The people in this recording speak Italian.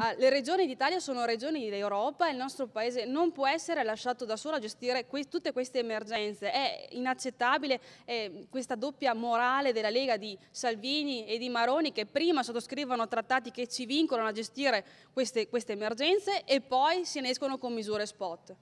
Ah, le regioni d'Italia sono regioni d'Europa e il nostro paese non può essere lasciato da solo a gestire que tutte queste emergenze. È inaccettabile eh, questa doppia morale della Lega di Salvini e di Maroni che prima sottoscrivono trattati che ci vincolano a gestire queste, queste emergenze e poi se ne escono con misure spot.